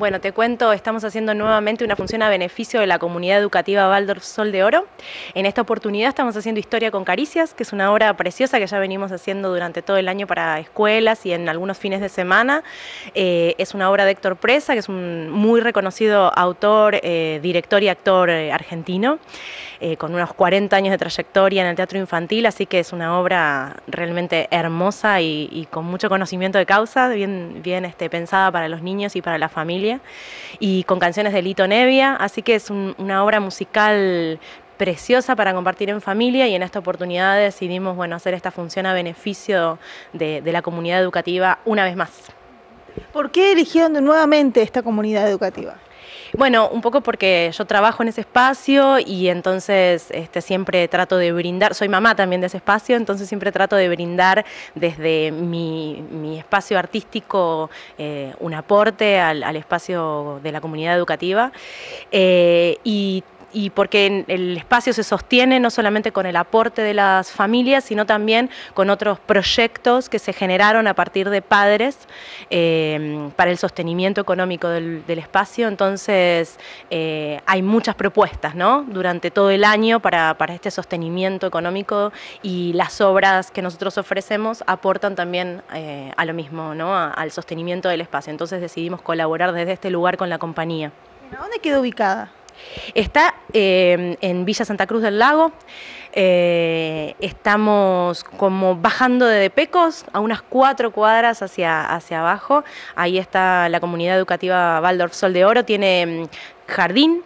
Bueno, te cuento, estamos haciendo nuevamente una función a beneficio de la comunidad educativa Waldorf Sol de Oro. En esta oportunidad estamos haciendo Historia con Caricias, que es una obra preciosa que ya venimos haciendo durante todo el año para escuelas y en algunos fines de semana. Eh, es una obra de Héctor Presa, que es un muy reconocido autor, eh, director y actor eh, argentino, con unos 40 años de trayectoria en el teatro infantil, así que es una obra realmente hermosa y, con mucho conocimiento de causa, bien, bien este, pensada para los niños y para la familia y con canciones de Lito Nevia, así que es una obra musical preciosa para compartir en familia y en esta oportunidad decidimos hacer esta función a beneficio de la comunidad educativa una vez más. ¿Por qué eligieron nuevamente esta comunidad educativa? Bueno, un poco porque yo trabajo en ese espacio y entonces este, siempre trato de brindar, soy mamá también de ese espacio, entonces siempre trato de brindar desde mi, espacio artístico eh, un aporte al, espacio de la comunidad educativa. Eh, y porque el espacio se sostiene no solamente con el aporte de las familias, sino también con otros proyectos que se generaron a partir de padres eh, para el sostenimiento económico del, espacio. Entonces eh, hay muchas propuestas durante todo el año para, este sostenimiento económico y las obras que nosotros ofrecemos aportan también eh, a lo mismo, ¿no? al sostenimiento del espacio. Entonces decidimos colaborar desde este lugar con la compañía. ¿A dónde queda ubicada? Está em, en Villa Santa Cruz del Lago. Eh, estamos como bajando de Pecos a unas cuatro cuadras hacia, hacia abajo. Ahí está la comunidad educativa Waldorf Sol de Oro. Tiene em, jardín,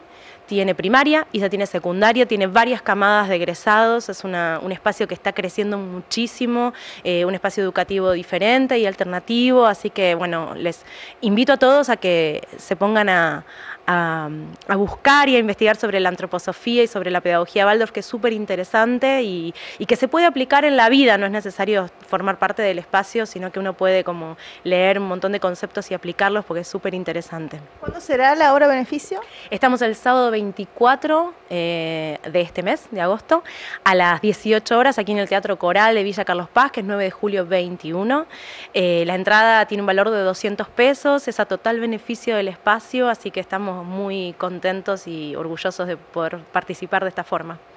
tiene primaria, y ya tiene secundaria, tiene varias camadas de egresados, es un espacio que está creciendo muchísimo, eh, un espacio educativo diferente y alternativo, así que bueno, les invito a todos a que se pongan a, a, buscar y a investigar sobre la antroposofía y sobre la pedagogía Waldorf, que es súper interesante y, que se puede aplicar en la vida, no es necesario formar parte del espacio, sino que uno puede como leer un montón de conceptos y aplicarlos porque es súper interesante. ¿Cuándo será la hora beneficio? Estamos el sábado 24 eh, de este mes, de agosto, a las 18 horas aquí en el Teatro Coral de Villa Carlos Paz, que es 9 de julio 21. Eh, la entrada tiene un valor de 200 pesos, es a total beneficio del espacio, así que estamos muy contentos y orgullosos de poder participar de esta forma.